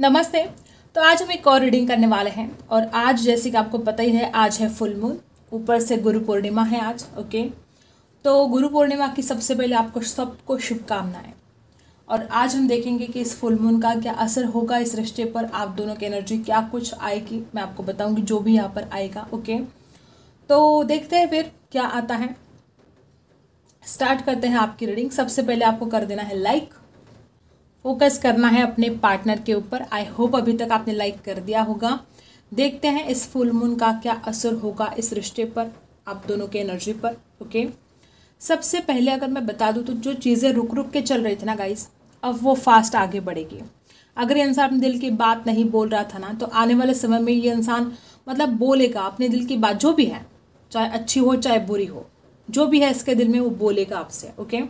नमस्ते तो आज हम एक और रीडिंग करने वाले हैं और आज जैसे कि आपको पता ही है आज है फुल मून ऊपर से गुरु पूर्णिमा है आज ओके तो गुरु पूर्णिमा की सबसे पहले आपको सबको शुभकामनाएं और आज हम देखेंगे कि इस फुल मून का क्या असर होगा इस रिश्ते पर आप दोनों की एनर्जी क्या कुछ आएगी मैं आपको बताऊंगी जो भी यहाँ पर आएगा ओके तो देखते हैं फिर क्या आता है स्टार्ट करते हैं आपकी रीडिंग सबसे पहले आपको कर देना है लाइक फोकस करना है अपने पार्टनर के ऊपर आई होप अभी तक आपने लाइक कर दिया होगा देखते हैं इस फुल मून का क्या असर होगा इस रिश्ते पर आप दोनों के एनर्जी पर ओके सबसे पहले अगर मैं बता दूँ तो जो चीज़ें रुक रुक के चल रही थी ना गाइस अब वो फास्ट आगे बढ़ेगी अगर ये इंसान अपने दिल की बात नहीं बोल रहा था ना तो आने वाले समय में ये इंसान मतलब बोलेगा अपने दिल की बात जो भी है चाहे अच्छी हो चाहे बुरी हो जो भी है इसके दिल में वो बोलेगा आपसे ओके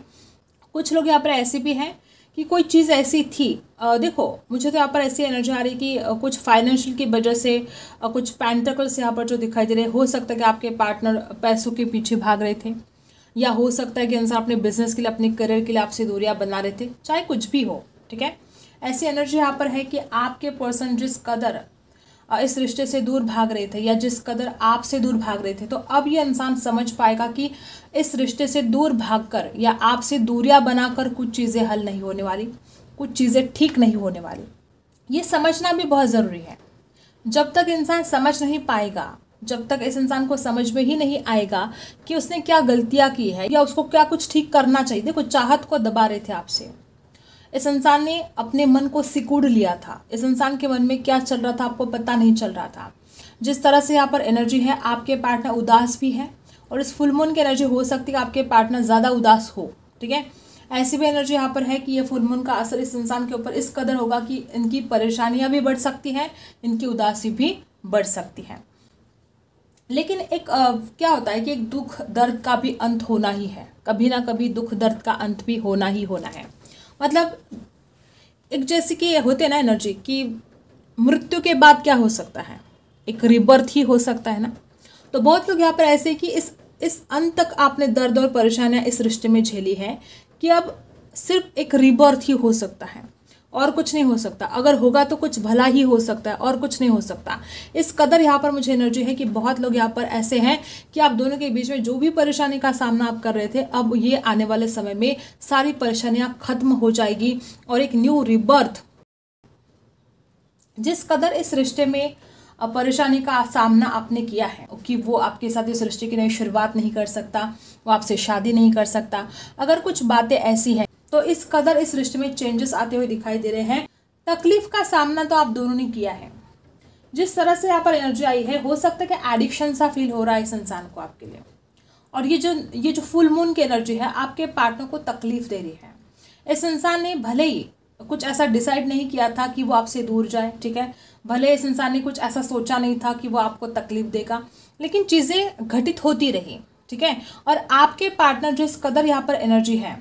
कुछ लोग यहाँ पर ऐसे भी हैं कि कोई चीज़ ऐसी थी आ, देखो मुझे तो यहाँ पर ऐसी एनर्जी आ रही कि आ, कुछ फाइनेंशियल की वजह से आ, कुछ पैंटकल्स यहाँ पर जो दिखाई दे रहे हो सकता है कि आपके पार्टनर पैसों के पीछे भाग रहे थे या हो सकता है कि इंसान अपने बिजनेस के लिए अपने करियर के लिए आपसे दूरियाँ बना रहे थे चाहे कुछ भी हो ठीक है ऐसी एनर्जी यहाँ पर है कि आपके पर्सन जिस कदर इस रिश्ते से दूर भाग रहे थे या जिस कदर आपसे दूर भाग रहे थे तो अब ये इंसान समझ पाएगा कि इस रिश्ते से दूर भागकर या आपसे दूरियां बनाकर कुछ चीज़ें हल नहीं होने वाली कुछ चीज़ें ठीक नहीं होने वाली ये समझना भी बहुत ज़रूरी है जब तक इंसान समझ नहीं पाएगा जब तक इस इंसान को समझ में ही नहीं आएगा कि उसने क्या गलतियाँ की है या उसको क्या कुछ ठीक करना चाहिए देखो चाहत को दबा रहे थे आपसे इस इंसान ने अपने मन को सिकुड़ लिया था इस इंसान के मन में क्या चल रहा था आपको पता नहीं चल रहा था जिस तरह से यहाँ पर एनर्जी है आपके पार्टनर उदास भी है और इस फुल मून की एनर्जी हो सकती है आपके पार्टनर ज़्यादा उदास हो ठीक है ऐसी भी एनर्जी यहाँ पर है कि ये फुल मून का असर इस इंसान के ऊपर इस कदर होगा कि इनकी परेशानियाँ भी बढ़ सकती हैं इनकी उदासी भी बढ़ सकती है लेकिन एक आ, क्या होता है कि एक दुख दर्द का भी अंत होना ही है कभी ना कभी दुख दर्द का अंत भी होना ही होना है मतलब एक जैसे कि होते ना एनर्जी कि मृत्यु के बाद क्या हो सकता है एक रिबर्थ ही हो सकता है ना तो बहुत लोग यहाँ पर ऐसे कि इस इस अंत तक आपने दर्द और परेशानियाँ इस रिश्ते में झेली है कि अब सिर्फ एक रिबर्थ ही हो सकता है और कुछ नहीं हो सकता अगर होगा तो कुछ भला ही हो सकता है और कुछ नहीं हो सकता इस कदर यहाँ पर मुझे एनर्जी है कि बहुत लोग यहाँ पर ऐसे हैं कि आप दोनों के बीच में जो भी परेशानी का सामना आप कर रहे थे अब ये आने वाले समय में सारी परेशानियाँ खत्म हो जाएगी और एक न्यू रिबर्थ जिस कदर इस रिश्ते में परेशानी का सामना आपने किया है कि वो आपके साथ इस रिश्ते की नई शुरुआत नहीं कर सकता वो आपसे शादी नहीं कर सकता अगर कुछ बातें ऐसी हैं तो इस कदर इस रिश्ते में चेंजेस आते हुए दिखाई दे रहे हैं तकलीफ का सामना तो आप दोनों ने किया है जिस तरह से यहाँ पर एनर्जी आई है हो सकता है कि एडिक्शन सा फील हो रहा है इस इंसान को आपके लिए और ये जो ये जो फुल मून की एनर्जी है आपके पार्टनर को तकलीफ दे रही है इस इंसान ने भले ही कुछ ऐसा डिसाइड नहीं किया था कि वो आपसे दूर जाए ठीक है भले इस इंसान ने कुछ ऐसा सोचा नहीं था कि वो आपको तकलीफ देगा लेकिन चीज़ें घटित होती रही ठीक है और आपके पार्टनर जो इस कदर यहाँ पर एनर्जी है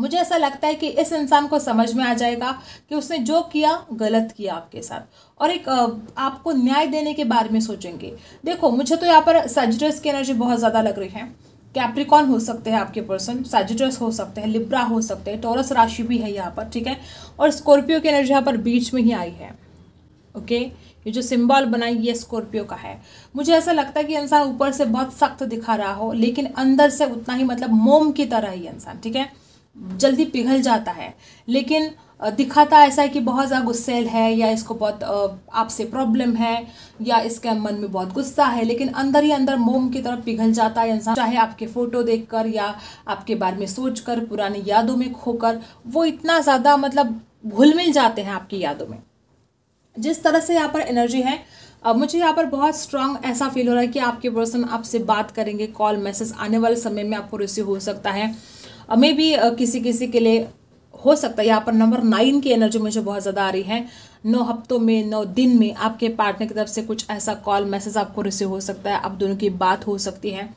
मुझे ऐसा लगता है कि इस इंसान को समझ में आ जाएगा कि उसने जो किया गलत किया आपके साथ और एक आपको न्याय देने के बारे में सोचेंगे देखो मुझे तो यहाँ पर सजरस की एनर्जी बहुत ज़्यादा लग रही है कैप्रिकॉन हो सकते हैं आपके पर्सन सैजिटस हो सकते हैं लिब्रा हो सकते हैं टोरस राशि भी है यहाँ पर ठीक है और स्कॉर्पियो की एनर्जी यहाँ पर बीच में ही आई है ओके ये जो सिंबल बनाई ये स्कॉर्पियो का है मुझे ऐसा लगता है कि इंसान ऊपर से बहुत सख्त दिखा रहा हो लेकिन अंदर से उतना ही मतलब मोम की तरह ही इंसान ठीक है जल्दी पिघल जाता है लेकिन दिखाता ऐसा है कि बहुत ज़्यादा गुस्सेल है या इसको बहुत आपसे प्रॉब्लम है या इसके मन में बहुत गुस्सा है लेकिन अंदर ही अंदर मोम की तरफ पिघल जाता है इंसान चाहे आपके फ़ोटो देखकर या आपके बारे में सोचकर पुरानी यादों में खोकर वो इतना ज़्यादा मतलब घुल मिल जाते हैं आपकी यादों में जिस तरह से यहाँ पर एनर्जी है अब मुझे यहाँ पर बहुत स्ट्रांग ऐसा फील हो रहा है कि आपके पर्सन आपसे बात करेंगे कॉल मैसेज आने वाले समय में आपको रिसीव हो सकता है मे भी किसी किसी के लिए हो सकता है यहाँ पर नंबर नाइन की एनर्जी मुझे बहुत ज़्यादा आ रही है नौ हफ्तों में नौ दिन में आपके पार्टनर की तरफ से कुछ ऐसा कॉल मैसेज आपको रिसीव हो सकता है आप दोनों की बात हो सकती है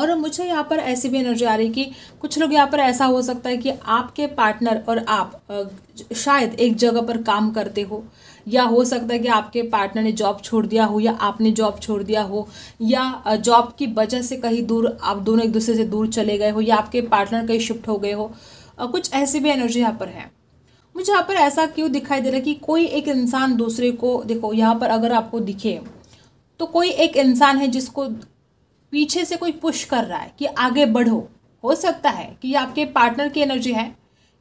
और मुझे यहाँ पर ऐसी भी एनर्जी आ रही कि कुछ लोग यहाँ पर ऐसा हो सकता है कि आपके पार्टनर और आप शायद एक जगह पर काम करते हो या हो सकता है कि आपके पार्टनर ने जॉब छोड़ दिया हो या आपने जॉब छोड़ दिया हो या जॉब की वजह से कहीं दूर आप दोनों एक दूसरे से दूर चले गए हो या आपके पार्टनर कहीं शिफ्ट हो गए हो कुछ ऐसी भी एनर्जी यहाँ पर है मुझे यहाँ पर ऐसा क्यों दिखाई दे रहा है कि कोई एक इंसान दूसरे को देखो यहाँ पर अगर आपको दिखे तो कोई एक इंसान है जिसको पीछे से कोई पुश कर रहा है कि आगे बढ़ो हो सकता है कि ये आपके पार्टनर की एनर्जी है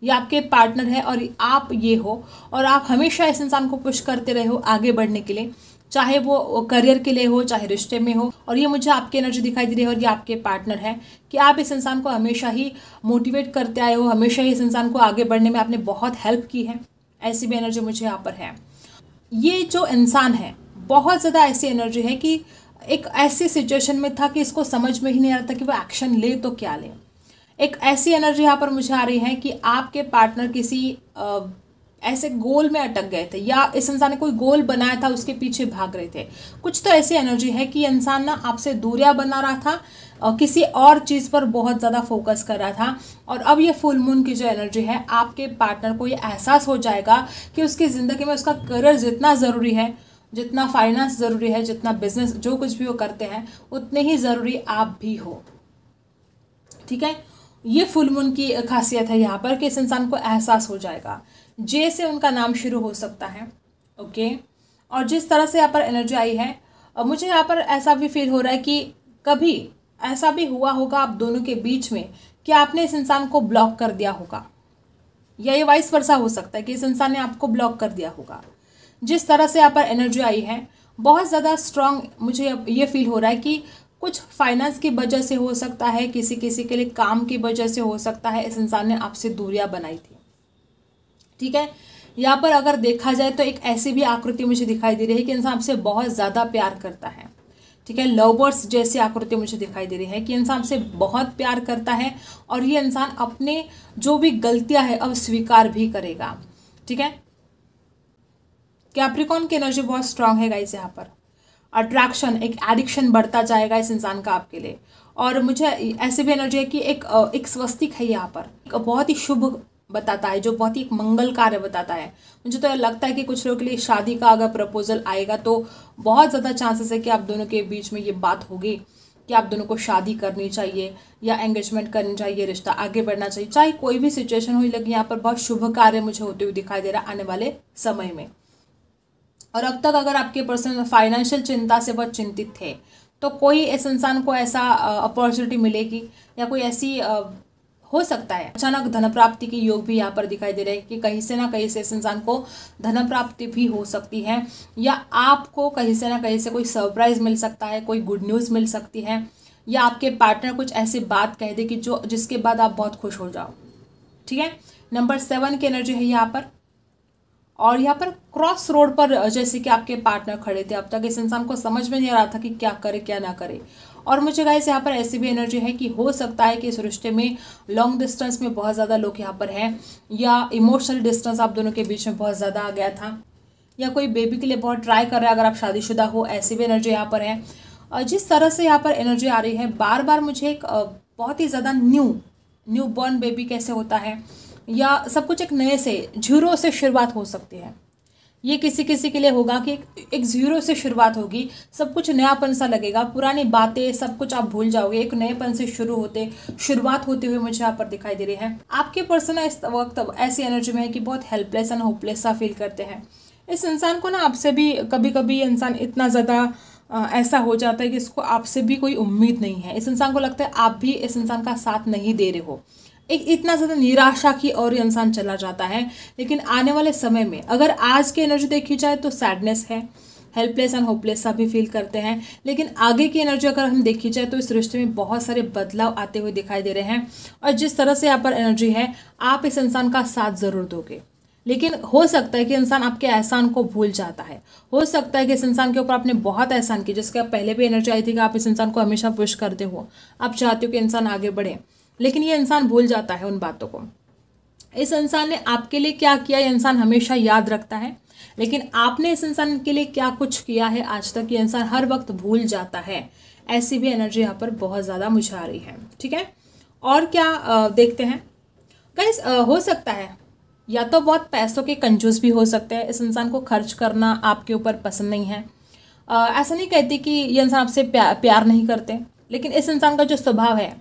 ये आपके पार्टनर है और आप ये हो और आप हमेशा इस इंसान को पुश करते रहे हो आगे बढ़ने के लिए चाहे वो करियर के लिए हो चाहे रिश्ते में हो और ये मुझे आपकी एनर्जी दिखाई दे रही है और ये आपके पार्टनर है कि आप इस इंसान को हमेशा ही मोटिवेट करते आए हो हमेशा ही इस इंसान को आगे बढ़ने में आपने बहुत हेल्प की है ऐसी भी एनर्जी मुझे यहाँ पर है ये जो इंसान है बहुत ज़्यादा ऐसी एनर्जी है कि एक ऐसी सिचुएशन में था कि इसको समझ में ही नहीं आ रहा था कि वो एक्शन ले तो क्या लें एक ऐसी एनर्जी यहाँ पर मुझे आ रही है कि आपके पार्टनर किसी आ, ऐसे गोल में अटक गए थे या इस इंसान ने कोई गोल बनाया था उसके पीछे भाग रहे थे कुछ तो ऐसी एनर्जी है कि इंसान ना आपसे दूरिया बना रहा था और किसी और चीज़ पर बहुत ज़्यादा फोकस कर रहा था और अब ये फुल मून की जो एनर्जी है आपके पार्टनर को ये एहसास हो जाएगा कि उसकी ज़िंदगी में उसका करियर जितना ज़रूरी है जितना फाइनेंस ज़रूरी है जितना बिजनेस जो कुछ भी वो करते हैं उतने ही ज़रूरी आप भी हो ठीक है ये फुल मून की खासियत है यहाँ पर कि इस इंसान को एहसास हो जाएगा जे से उनका नाम शुरू हो सकता है ओके और जिस तरह से यहाँ पर एनर्जी आई है और मुझे यहाँ पर ऐसा भी फील हो रहा है कि कभी ऐसा भी हुआ होगा आप दोनों के बीच में कि आपने इस इंसान को ब्लॉक कर दिया होगा या ये वाइस वर्षा हो सकता है कि इस इंसान ने आपको ब्लॉक कर दिया होगा जिस तरह से यहाँ पर एनर्जी आई है बहुत ज़्यादा स्ट्रांग मुझे ये फील हो रहा है कि कुछ फाइनेंस की वजह से हो सकता है किसी किसी के लिए काम की वजह से हो सकता है इस इंसान ने आपसे दूरियां बनाई थी ठीक है यहाँ पर अगर देखा जाए तो एक ऐसी भी आकृति मुझे दिखाई दे रही है कि इंसान आपसे बहुत ज़्यादा प्यार करता है ठीक है लवर्स जैसी आकृति मुझे दिखाई दे रही है कि इंसान आपसे बहुत प्यार करता है और ये इंसान अपने जो भी गलतियां है अब स्वीकार भी करेगा ठीक है कैप्रिकॉन की एनर्जी बहुत स्ट्रांग है गाइस यहाँ पर अट्रैक्शन एक एडिक्शन बढ़ता जाएगा इस इंसान का आपके लिए और मुझे ऐसे भी एनर्जी है कि एक एक स्वस्तिक है यहाँ पर एक बहुत ही शुभ बताता है जो बहुत ही एक मंगल कार्य बताता है मुझे तो लगता है कि कुछ लोगों के लिए शादी का अगर प्रपोजल आएगा तो बहुत ज़्यादा चांसेस है कि आप दोनों के बीच में ये बात होगी कि आप दोनों को शादी करनी चाहिए या एंगेजमेंट करनी चाहिए रिश्ता आगे बढ़ना चाहिए चाहे कोई भी सिचुएशन हुई लगी यहाँ पर बहुत शुभ कार्य मुझे होते हुए दिखाई दे रहा आने वाले समय में और अब तक अगर आपके पर्सन फाइनेंशियल चिंता से बहुत चिंतित थे तो कोई इस इंसान को ऐसा अपॉर्चुनिटी मिलेगी या कोई ऐसी आ, हो सकता है अचानक धन प्राप्ति के योग भी यहाँ पर दिखाई दे रहे हैं कि कहीं से ना कहीं से इस इंसान को धन प्राप्ति भी हो सकती है या आपको कहीं से ना कहीं से कोई सरप्राइज़ मिल सकता है कोई गुड न्यूज़ मिल सकती है या आपके पार्टनर कुछ ऐसी बात कह दे कि जो जिसके बाद आप बहुत खुश हो जाओ ठीक है नंबर सेवन की एनर्जी है यहाँ पर और यहाँ पर क्रॉस रोड पर जैसे कि आपके पार्टनर खड़े थे अब तक इस इंसान को समझ में नहीं आ रहा था कि क्या करे क्या ना करे और मुझे गाइस यहाँ पर ऐसी भी एनर्जी है कि हो सकता है कि इस रिश्ते में लॉन्ग डिस्टेंस में बहुत ज़्यादा लोग यहाँ पर हैं या इमोशनल डिस्टेंस आप दोनों के बीच में बहुत ज़्यादा आ गया था या कोई बेबी के लिए बहुत ट्राई कर रहा है अगर आप शादीशुदा हो ऐसी भी एनर्जी यहाँ पर है और जिस तरह से यहाँ पर एनर्जी आ रही है बार बार मुझे एक बहुत ही ज़्यादा न्यू न्यू बॉर्न बेबी कैसे होता है या सब कुछ एक नए से जीरो से शुरुआत हो सकती है ये किसी किसी के लिए होगा कि एक, एक जीरो से शुरुआत होगी सब कुछ नयापन सा लगेगा पुरानी बातें सब कुछ आप भूल जाओगे एक नएपन से शुरू होते शुरुआत होते हुए मुझे यहाँ पर दिखाई दे रही है आपके पर्सन इस वक्त ऐसी एनर्जी में है कि बहुत हेल्पलेस एंड होपलेस सा फील करते हैं इस इंसान को ना आपसे भी कभी कभी इंसान इतना ज़्यादा ऐसा हो जाता है कि इसको आपसे भी कोई उम्मीद नहीं है इस इंसान को लगता है आप भी इस इंसान का साथ नहीं दे रहे हो एक इतना ज़्यादा निराशा की ओर इंसान चला जाता है लेकिन आने वाले समय में अगर आज की एनर्जी देखी जाए तो सैडनेस है हेल्पलेस एंड होपलेस सा भी फील करते हैं लेकिन आगे की एनर्जी अगर हम देखी जाए तो इस रिश्ते में बहुत सारे बदलाव आते हुए दिखाई दे रहे हैं और जिस तरह से यहाँ पर एनर्जी है आप इस इंसान का साथ ज़रूर दोगे लेकिन हो सकता है कि इंसान आपके एहसान को भूल जाता है हो सकता है कि इस इंसान के ऊपर आपने बहुत एहसान किया जिसके पहले भी एनर्जी आई थी कि आप इस इंसान को हमेशा पुश करते हो आप चाहते हो कि इंसान आगे बढ़े लेकिन ये इंसान भूल जाता है उन बातों को इस इंसान ने आपके लिए क्या किया ये इंसान हमेशा याद रखता है लेकिन आपने इस इंसान के लिए क्या कुछ किया है आज तक ये इंसान हर वक्त भूल जाता है ऐसी भी एनर्जी यहाँ पर बहुत ज़्यादा मुझे आ रही है ठीक है और क्या आ, देखते हैं गाइस हो सकता है या तो बहुत पैसों के कंजूस भी हो सकते हैं इस इंसान को खर्च करना आपके ऊपर पसंद नहीं है आ, ऐसा नहीं कहती कि ये इंसान आपसे प्या प्यार नहीं करते लेकिन इस इंसान का जो स्वभाव है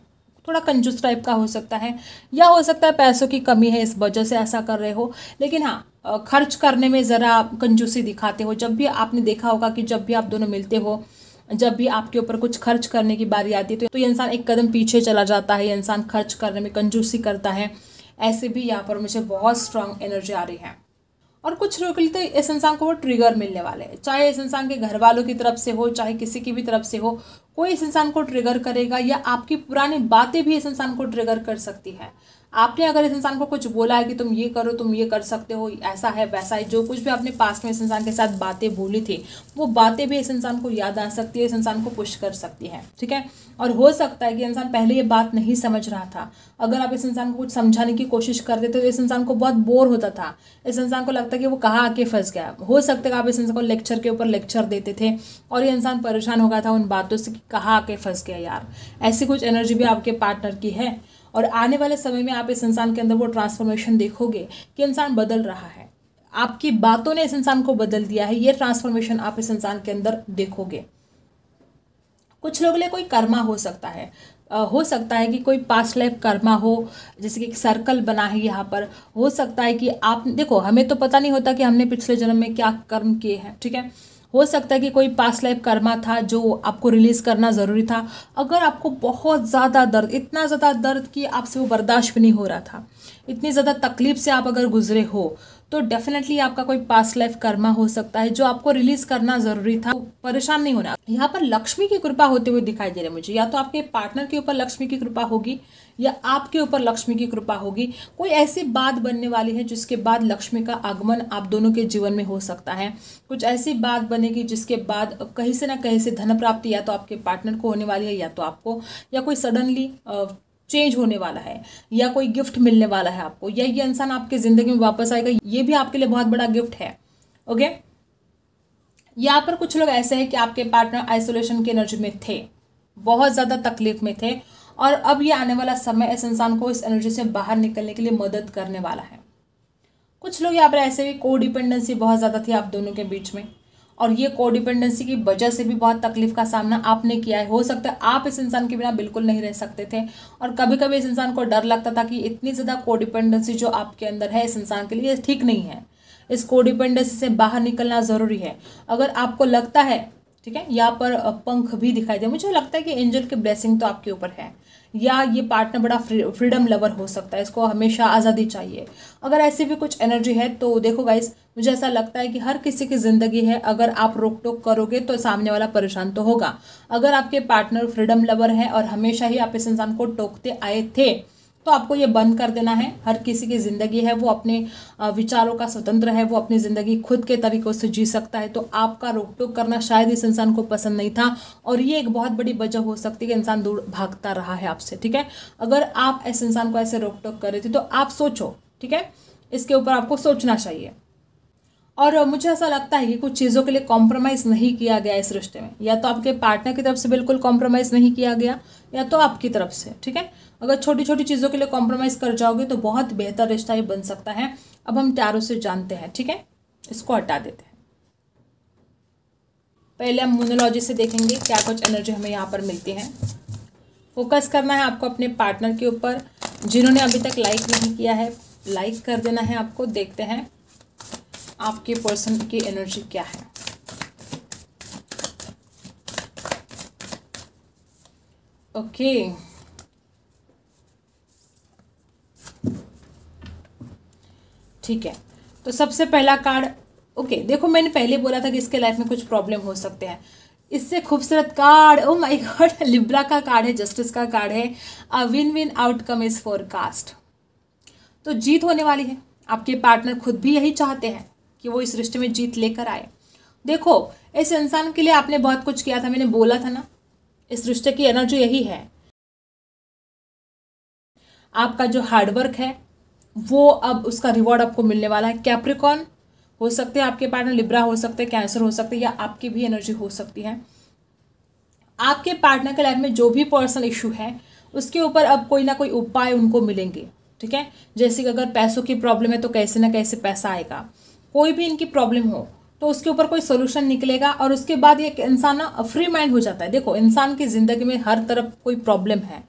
थोड़ा कंजूस टाइप का हो सकता है या हो सकता है पैसों की कमी है इस वजह से ऐसा कर रहे हो लेकिन हाँ खर्च करने में ज़रा कंजूसी दिखाते हो जब भी आपने देखा होगा कि जब भी आप दोनों मिलते हो जब भी आपके ऊपर कुछ खर्च करने की बारी आती है तो, तो ये इंसान एक कदम पीछे चला जाता है ये इंसान खर्च करने में कंजूसी करता है ऐसे भी यहाँ पर मुझे बहुत स्ट्रांग एनर्जी आ रही है और कुछ लोग के लिए तो इस इंसान को वो ट्रिगर मिलने वाले हैं चाहे इस इंसान के घर वालों की तरफ से हो चाहे किसी की भी तरफ से हो कोई इस इंसान को ट्रिगर करेगा या आपकी पुरानी बातें भी इस इंसान को ट्रिगर कर सकती है आपने अगर इस इंसान को कुछ बोला है कि तुम ये करो तुम ये कर सकते हो ऐसा है वैसा है जो कुछ भी आपने पास में इस इंसान के साथ बातें बोली थी वो बातें भी इस इंसान को याद आ सकती है इस इंसान को पुश कर सकती है ठीक है और हो सकता है कि इंसान पहले ये बात नहीं समझ रहा था अगर आप इस इंसान को कुछ समझाने की कोशिश करते तो इस इंसान को बहुत बोर होता था इस इंसान को लगता कि वो कहाँ आके फंस गया हो सकता है आप इस इंसान को लेक्चर के ऊपर लेक्चर देते थे और ये इंसान परेशान हो गया था उन बातों से कि कहाँ आके फंस गया यार ऐसी कुछ एनर्जी भी आपके पार्टनर की है और आने वाले समय में आप इस इंसान के अंदर वो ट्रांसफॉर्मेशन देखोगे कि इंसान बदल रहा है आपकी बातों ने इस इंसान को बदल दिया है ये ट्रांसफॉर्मेशन आप इस इंसान के अंदर देखोगे कुछ लोग लिए कोई कर्मा हो सकता है हो सकता है कि कोई पास्ट लाइफ कर्मा हो जैसे कि एक सर्कल बना है यहाँ पर हो सकता है कि आप देखो हमें तो पता नहीं होता कि हमने पिछले जन्म में क्या कर्म किए हैं ठीक है हो सकता है कि कोई पास्ट लाइफ कर्मा था जो आपको रिलीज़ करना ज़रूरी था अगर आपको बहुत ज़्यादा दर्द इतना ज़्यादा दर्द कि आपसे वो बर्दाश्त भी नहीं हो रहा था इतनी ज़्यादा तकलीफ से आप अगर गुजरे हो तो डेफिनेटली आपका कोई पास्ट लाइफ कर्मा हो सकता है जो आपको रिलीज करना जरूरी था तो परेशान नहीं होना यहाँ पर लक्ष्मी की कृपा होते हुए दिखाई दे रहे मुझे या तो आपके पार्टनर के ऊपर लक्ष्मी की कृपा होगी या आपके ऊपर लक्ष्मी की कृपा होगी कोई ऐसी बात बनने वाली है जिसके बाद लक्ष्मी का आगमन आप दोनों के जीवन में हो सकता है कुछ ऐसी बात बनेगी जिसके बाद कहीं से ना कहीं से धन प्राप्ति या तो आपके पार्टनर को होने वाली है या तो आपको या कोई सडनली चेंज होने वाला है या कोई गिफ्ट मिलने वाला है आपको या ये इंसान आपकी ज़िंदगी में वापस आएगा ये भी आपके लिए बहुत बड़ा गिफ्ट है ओके यहाँ पर कुछ लोग ऐसे हैं कि आपके पार्टनर आइसोलेशन के एनर्जी में थे बहुत ज़्यादा तकलीफ में थे और अब ये आने वाला समय इस इंसान को इस एनर्जी से बाहर निकलने के लिए मदद करने वाला है कुछ लोग यहाँ पर ऐसे भी कोडिपेंडेंसी बहुत ज़्यादा थी आप दोनों के बीच में और ये कोडिपेंडेंसी की वजह से भी बहुत तकलीफ का सामना आपने किया है हो सकता है आप इस इंसान के बिना बिल्कुल नहीं रह सकते थे और कभी कभी इस इंसान को डर लगता था कि इतनी ज़्यादा कोडिपेंडेंसी जो आपके अंदर है इस इंसान के लिए ठीक नहीं है इस कोडिपेंडेंसी से बाहर निकलना ज़रूरी है अगर आपको लगता है ठीक है यहाँ पर पंख भी दिखाई दे मुझे लगता है कि एंजल की ब्लेसिंग तो आपके ऊपर है या ये पार्टनर बड़ा फ्रीडम लवर हो सकता है इसको हमेशा आज़ादी चाहिए अगर ऐसी भी कुछ एनर्जी है तो देखो गाइस मुझे ऐसा लगता है कि हर किसी की ज़िंदगी है अगर आप रोक टोक करोगे तो सामने वाला परेशान तो होगा अगर आपके पार्टनर फ्रीडम लवर है और हमेशा ही आप इस इंसान को टोकते आए थे तो आपको ये बंद कर देना है हर किसी की ज़िंदगी है वो अपने विचारों का स्वतंत्र है वो अपनी ज़िंदगी खुद के तरीक़ों से जी सकता है तो आपका रोक टोक करना शायद इस इंसान को पसंद नहीं था और ये एक बहुत बड़ी वजह हो सकती है कि इंसान दूर भागता रहा है आपसे ठीक है अगर आप ऐसे इंसान को ऐसे रोक टोक कर रहे थे तो आप सोचो ठीक है इसके ऊपर आपको सोचना चाहिए और मुझे ऐसा लगता है कि कुछ चीज़ों के लिए कॉम्प्रोमाइज़ नहीं किया गया इस रिश्ते में या तो आपके पार्टनर की तरफ से बिल्कुल कॉम्प्रोमाइज़ नहीं किया गया या तो आपकी तरफ से ठीक है अगर छोटी छोटी चीज़ों के लिए कॉम्प्रोमाइज़ कर जाओगे तो बहुत बेहतर रिश्ता ही बन सकता है अब हम टैरो से जानते हैं ठीक है इसको हटा देते हैं पहले हम मोनोलॉजी से देखेंगे क्या कुछ एनर्जी हमें यहाँ पर मिलती है फोकस करना है आपको अपने पार्टनर के ऊपर जिन्होंने अभी तक लाइक नहीं किया है लाइक कर देना है आपको देखते हैं आपके पर्सन की एनर्जी क्या है ओके ठीक है तो सबसे पहला कार्ड ओके देखो मैंने पहले बोला था कि इसके लाइफ में कुछ प्रॉब्लम हो सकते हैं इससे खूबसूरत card O my God Libra का कार्ड है जस्टिस का कार्ड है a win win outcome is forecast तो जीत होने वाली है आपके पार्टनर खुद भी यही चाहते हैं कि वो इस रिश्ते में जीत लेकर आए देखो इस इंसान के लिए आपने बहुत कुछ किया था मैंने बोला था ना इस रिश्ते की एनर्जी यही है आपका जो हार्डवर्क है वो अब उसका रिवॉर्ड आपको मिलने वाला है कैप्रिकॉन हो सकते हैं आपके पार्टनर लिब्रा हो सकते हैं कैंसर हो सकते हैं या आपकी भी एनर्जी हो सकती है आपके पार्टनर के लाइफ में जो भी पर्सनल इशू है उसके ऊपर अब कोई ना कोई उपाय उनको मिलेंगे ठीक है जैसे कि अगर पैसों की प्रॉब्लम है तो कैसे ना कैसे पैसा आएगा कोई भी इनकी प्रॉब्लम हो तो उसके ऊपर कोई सोल्यूशन निकलेगा और उसके बाद ये इंसान ना फ्री माइंड हो जाता है देखो इंसान की ज़िंदगी में हर तरफ कोई प्रॉब्लम है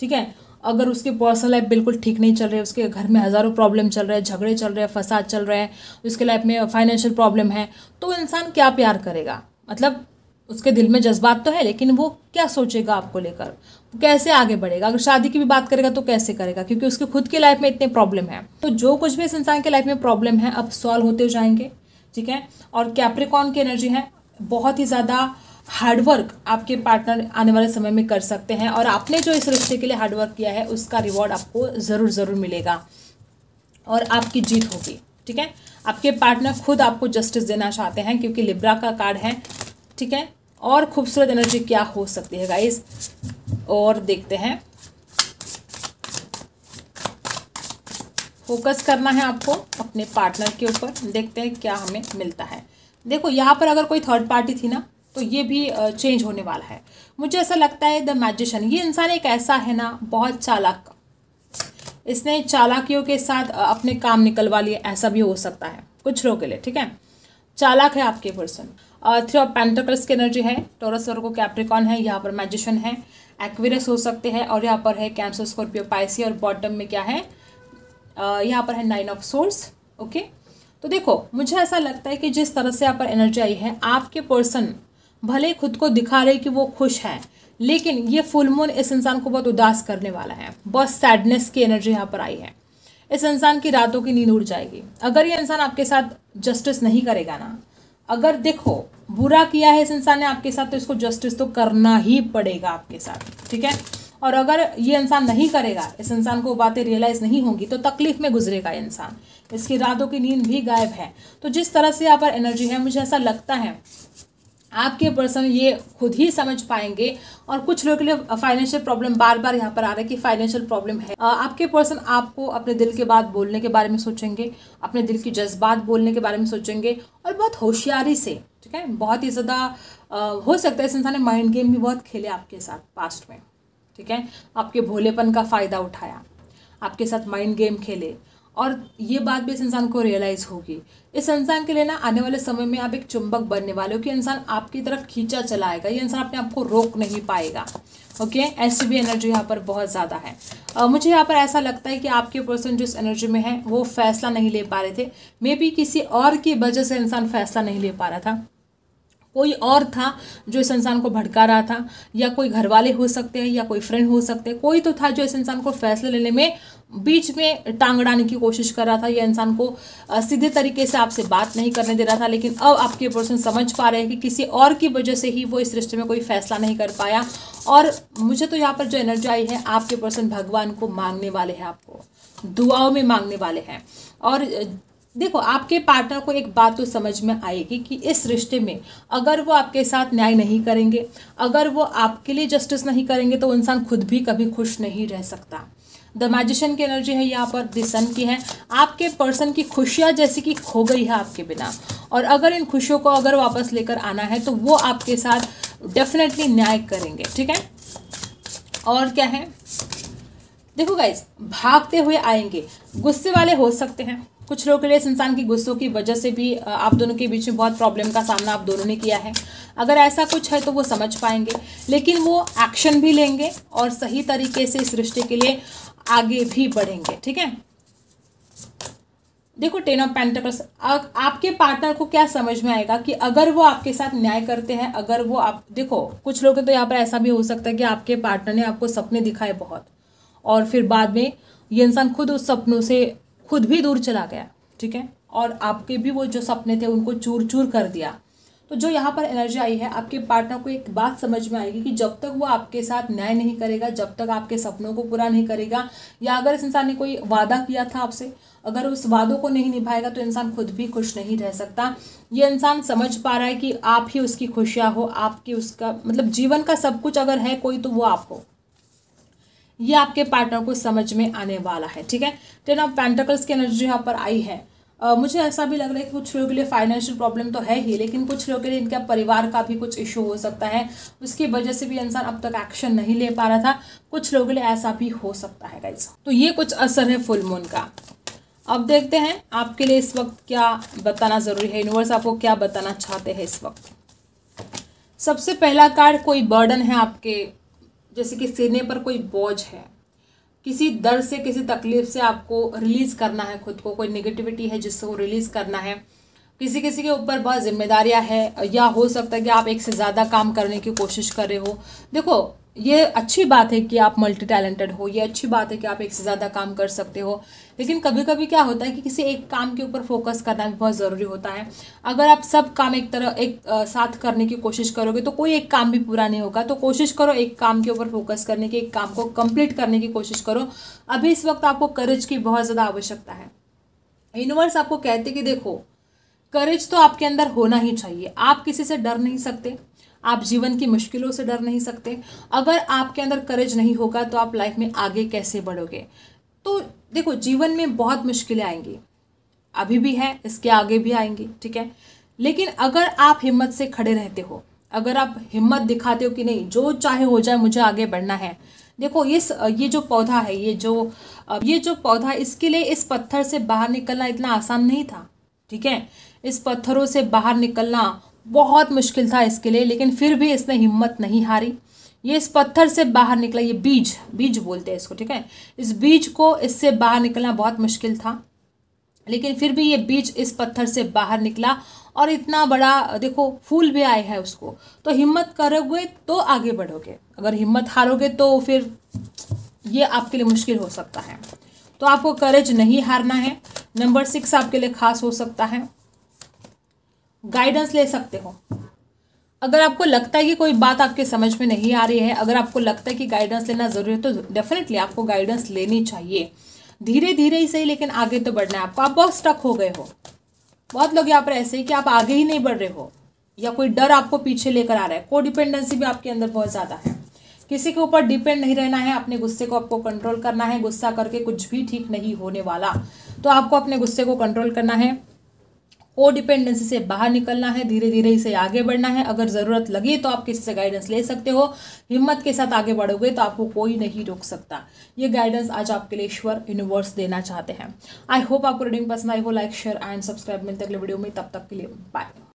ठीक है अगर उसकी पर्सनल लाइफ बिल्कुल ठीक नहीं चल रही है उसके घर में हज़ारों प्रॉब्लम चल रहे हैं झगड़े चल रहे हैं फसाद चल रहे हैं उसके लाइफ में फाइनेंशियल प्रॉब्लम है तो इंसान क्या प्यार करेगा मतलब उसके दिल में जज्बात तो है लेकिन वो क्या सोचेगा आपको लेकर कैसे आगे बढ़ेगा अगर शादी की भी बात करेगा तो कैसे करेगा क्योंकि उसके खुद की लाइफ में इतने प्रॉब्लम है तो जो कुछ भी इस इंसान के लाइफ में प्रॉब्लम है अब सॉल्व होते जाएंगे ठीक है और कैप्रिकॉन की एनर्जी है बहुत ही ज़्यादा हार्डवर्क आपके पार्टनर आने वाले समय में कर सकते हैं और आपने जो इस रिश्ते के लिए हार्डवर्क किया है उसका रिवॉर्ड आपको ज़रूर ज़रूर मिलेगा और आपकी जीत होगी ठीक है आपके पार्टनर खुद आपको जस्टिस देना चाहते हैं क्योंकि लिब्रा का कार्ड है ठीक है और खूबसूरत एनर्जी क्या हो सकती है गाइस और देखते हैं फोकस करना है आपको अपने पार्टनर के ऊपर देखते हैं क्या हमें मिलता है देखो यहाँ पर अगर कोई थर्ड पार्टी थी ना तो ये भी चेंज होने वाला है मुझे ऐसा लगता है द मैजिशन ये इंसान एक ऐसा है ना बहुत चालाक इसने चालाकियों के साथ अपने काम निकलवा लिए ऐसा भी हो सकता है कुछ लोगों के लिए ठीक है चालाक है आपके पर्सन थ्री ऑफ पेंटाकल्स की एनर्जी है टोरस वर्गो कैप्रिकॉन है यहाँ पर मैजिशन है एक्विरस हो सकते हैं और यहाँ पर है कैंसर स्कॉर्पियो पाइसी और बॉटम में क्या है यहाँ पर है नाइन ऑफ सोर्स ओके तो देखो मुझे ऐसा लगता है कि जिस तरह से यहाँ पर एनर्जी आई है आपके पर्सन भले खुद को दिखा रहे कि वो खुश है लेकिन ये फुल मून इस इंसान को बहुत उदास करने वाला है बहुत सैडनेस की एनर्जी यहाँ पर आई है इस इंसान की रातों की नींद उड़ जाएगी अगर ये इंसान आपके साथ जस्टिस नहीं करेगा ना अगर देखो बुरा किया है इस इंसान ने आपके साथ तो इसको जस्टिस तो करना ही पड़ेगा आपके साथ ठीक है और अगर ये इंसान नहीं करेगा इस इंसान को बातें रियलाइज़ नहीं होंगी तो तकलीफ़ में गुजरेगा इंसान इसकी रातों की नींद भी गायब है तो जिस तरह से यहाँ पर एनर्जी है मुझे ऐसा लगता है आपके पर्सन ये खुद ही समझ पाएंगे और कुछ लोगों के लिए फाइनेंशियल प्रॉब्लम बार बार यहाँ पर आ रहा है कि फाइनेंशियल प्रॉब्लम है आपके पर्सन आपको अपने दिल के बात बोलने के बारे में सोचेंगे अपने दिल की जज्बात बोलने के बारे में सोचेंगे और बहुत होशियारी से ठीक है बहुत ही ज़्यादा हो सकता है इस इंसान ने माइंड गेम भी बहुत खेले आपके साथ पास्ट में ठीक है आपके भोलेपन का फ़ायदा उठाया आपके साथ माइंड गेम खेले और ये बात भी इस इंसान को रियलाइज़ होगी इस इंसान के लिए ना आने वाले समय में आप एक चुंबक बनने वाले हो कि इंसान आपकी तरफ खींचा चलाएगा ये इंसान अपने आप को रोक नहीं पाएगा ओके ऐसी भी एनर्जी यहाँ पर बहुत ज़्यादा है आ, मुझे यहाँ पर ऐसा लगता है कि आपके पर्सन जिस एनर्जी में है वो फैसला नहीं ले पा रहे थे मे बी किसी और की वजह से इंसान फैसला नहीं ले पा रहा था कोई और था जो इस इंसान को भड़का रहा था या कोई घर वाले हो सकते हैं या कोई फ्रेंड हो सकते हैं कोई तो था जो इस इंसान को फैसले लेने में बीच में टांग अड़ाने की कोशिश कर रहा था या इंसान को सीधे तरीके से आपसे बात नहीं करने दे रहा था लेकिन अब आपके पर्सन समझ पा रहे हैं कि किसी और की वजह से ही वो इस रिश्ते में कोई फैसला नहीं कर पाया और मुझे तो यहाँ पर जो एनर्जी आई है आपके पर्सन भगवान को मांगने वाले हैं आपको दुआओं में मांगने वाले हैं और देखो आपके पार्टनर को एक बात तो समझ में आएगी कि इस रिश्ते में अगर वो आपके साथ न्याय नहीं करेंगे अगर वो आपके लिए जस्टिस नहीं करेंगे तो इंसान खुद भी कभी खुश नहीं रह सकता द मैजिशन की एनर्जी है यहाँ पर द सन की है आपके पर्सन की खुशियाँ जैसे कि खो गई है आपके बिना और अगर इन खुशियों को अगर वापस लेकर आना है तो वो आपके साथ डेफिनेटली न्याय करेंगे ठीक है और क्या है देखो गाइज भागते हुए आएंगे गुस्से वाले हो सकते हैं कुछ लोगों के लिए इस इंसान की गुस्सों की वजह से भी आप दोनों के बीच में बहुत प्रॉब्लम का सामना आप दोनों ने किया है अगर ऐसा कुछ है तो वो समझ पाएंगे लेकिन वो एक्शन भी लेंगे और सही तरीके से इस रिश्ते के लिए आगे भी बढ़ेंगे ठीक है देखो टेन ऑफ पेंटाकल्स आपके पार्टनर को क्या समझ में आएगा कि अगर वो आपके साथ न्याय करते हैं अगर वो आप देखो कुछ लोग तो यहाँ पर ऐसा भी हो सकता है कि आपके पार्टनर ने आपको सपने दिखाए बहुत और फिर बाद में ये इंसान खुद उस सपनों से खुद भी दूर चला गया ठीक है और आपके भी वो जो सपने थे उनको चूर चूर कर दिया तो जो यहाँ पर एनर्जी आई है आपके पार्टनर को एक बात समझ में आएगी कि जब तक वो आपके साथ न्याय नहीं करेगा जब तक आपके सपनों को पूरा नहीं करेगा या अगर इस इंसान ने कोई वादा किया था आपसे अगर उस वादों को नहीं निभाएगा तो इंसान खुद भी खुश नहीं रह सकता ये इंसान समझ पा रहा है कि आप ही उसकी खुशियाँ हो आपकी उसका मतलब जीवन का सब कुछ अगर है कोई तो वो आप हो ये आपके पार्टनर को समझ में आने वाला है ठीक है टेन ऑफ पेंटाकल्स की एनर्जी यहाँ पर आई है Uh, मुझे ऐसा भी लग रहा है कि कुछ लोगों के लिए फाइनेंशियल प्रॉब्लम तो है ही लेकिन कुछ लोगों के लिए इनका परिवार का भी कुछ इश्यू हो सकता है उसकी वजह से भी इंसान अब तक एक्शन नहीं ले पा रहा था कुछ लोगों के लिए ऐसा भी हो सकता है गाइज तो ये कुछ असर है फुल मून का अब देखते हैं आपके लिए इस वक्त क्या बताना ज़रूरी है यूनिवर्स आपको क्या बताना चाहते हैं इस वक्त सबसे पहला कार्ड कोई बर्डन है आपके जैसे कि सीने पर कोई बोझ है किसी दर्द से किसी तकलीफ़ से आपको रिलीज़ करना है खुद को कोई निगेटिविटी है जिससे वो रिलीज़ करना है किसी किसी के ऊपर बहुत जिम्मेदारियां है या हो सकता है कि आप एक से ज़्यादा काम करने की कोशिश कर रहे हो देखो ये अच्छी बात है कि आप मल्टी टैलेंटेड हो ये अच्छी बात है कि आप एक से ज़्यादा काम कर सकते हो लेकिन कभी कभी क्या होता है कि किसी एक काम के ऊपर फोकस करना भी बहुत ज़रूरी होता है अगर आप सब काम एक तरह एक आ, साथ करने की कोशिश करोगे तो कोई एक काम भी पूरा नहीं होगा तो कोशिश करो एक काम के ऊपर फोकस करने की एक काम को कंप्लीट करने की कोशिश करो अभी इस वक्त आपको करेज की बहुत ज़्यादा आवश्यकता है यूनिवर्स आपको कहते कि देखो करेज तो आपके अंदर होना ही चाहिए आप किसी से डर नहीं सकते आप जीवन की मुश्किलों से डर नहीं सकते अगर आपके अंदर करेज नहीं होगा तो आप लाइफ में आगे कैसे बढ़ोगे तो देखो जीवन में बहुत मुश्किलें आएंगी अभी भी है इसके आगे भी आएंगी ठीक है लेकिन अगर आप हिम्मत से खड़े रहते हो अगर आप हिम्मत दिखाते हो कि नहीं जो चाहे हो जाए मुझे आगे बढ़ना है देखो इस ये जो पौधा है ये जो ये जो पौधा इसके लिए इस पत्थर से बाहर निकलना इतना आसान नहीं था ठीक है इस पत्थरों से बाहर निकलना बहुत मुश्किल था इसके लिए लेकिन फिर भी इसने हिम्मत नहीं हारी ये इस पत्थर से बाहर निकला ये बीज बीज बोलते हैं इसको ठीक है इस बीज को इससे बाहर निकलना बहुत मुश्किल था लेकिन फिर भी ये बीज इस पत्थर से बाहर निकला और इतना बड़ा देखो फूल भी आया है उसको तो हिम्मत करोगे तो आगे बढ़ोगे अगर हिम्मत हारोगे तो फिर ये आपके लिए मुश्किल हो सकता है तो आपको करेज नहीं हारना है नंबर सिक्स आपके लिए खास हो सकता है गाइडेंस ले सकते हो अगर आपको लगता है कि कोई बात आपके समझ में नहीं आ रही है अगर आपको लगता है कि गाइडेंस लेना ज़रूरी है तो डेफिनेटली आपको गाइडेंस लेनी चाहिए धीरे धीरे ही सही लेकिन आगे तो बढ़ना है आपको आप बहुत स्टक हो गए हो बहुत लोग यहाँ पर ऐसे ही कि आप आगे ही नहीं बढ़ रहे हो या कोई डर आपको पीछे लेकर आ रहा है को डिपेंडेंसी भी आपके अंदर बहुत ज़्यादा है किसी के ऊपर डिपेंड नहीं रहना है अपने गुस्से को आपको कंट्रोल करना है गुस्सा करके कुछ भी ठीक नहीं होने वाला तो आपको अपने गुस्से को कंट्रोल करना है को डिपेंडेंसी से बाहर निकलना है धीरे धीरे इसे आगे बढ़ना है अगर ज़रूरत लगी तो आप किसी से गाइडेंस ले सकते हो हिम्मत के साथ आगे बढ़ोगे तो आपको कोई नहीं रोक सकता ये गाइडेंस आज आपके लिए ईश्वर यूनिवर्स देना चाहते हैं आई होप आपको रीडिंग पसंद आई हो लाइक शेयर एंड सब्सक्राइब मिलते अगले वीडियो में तब तक के लिए बाय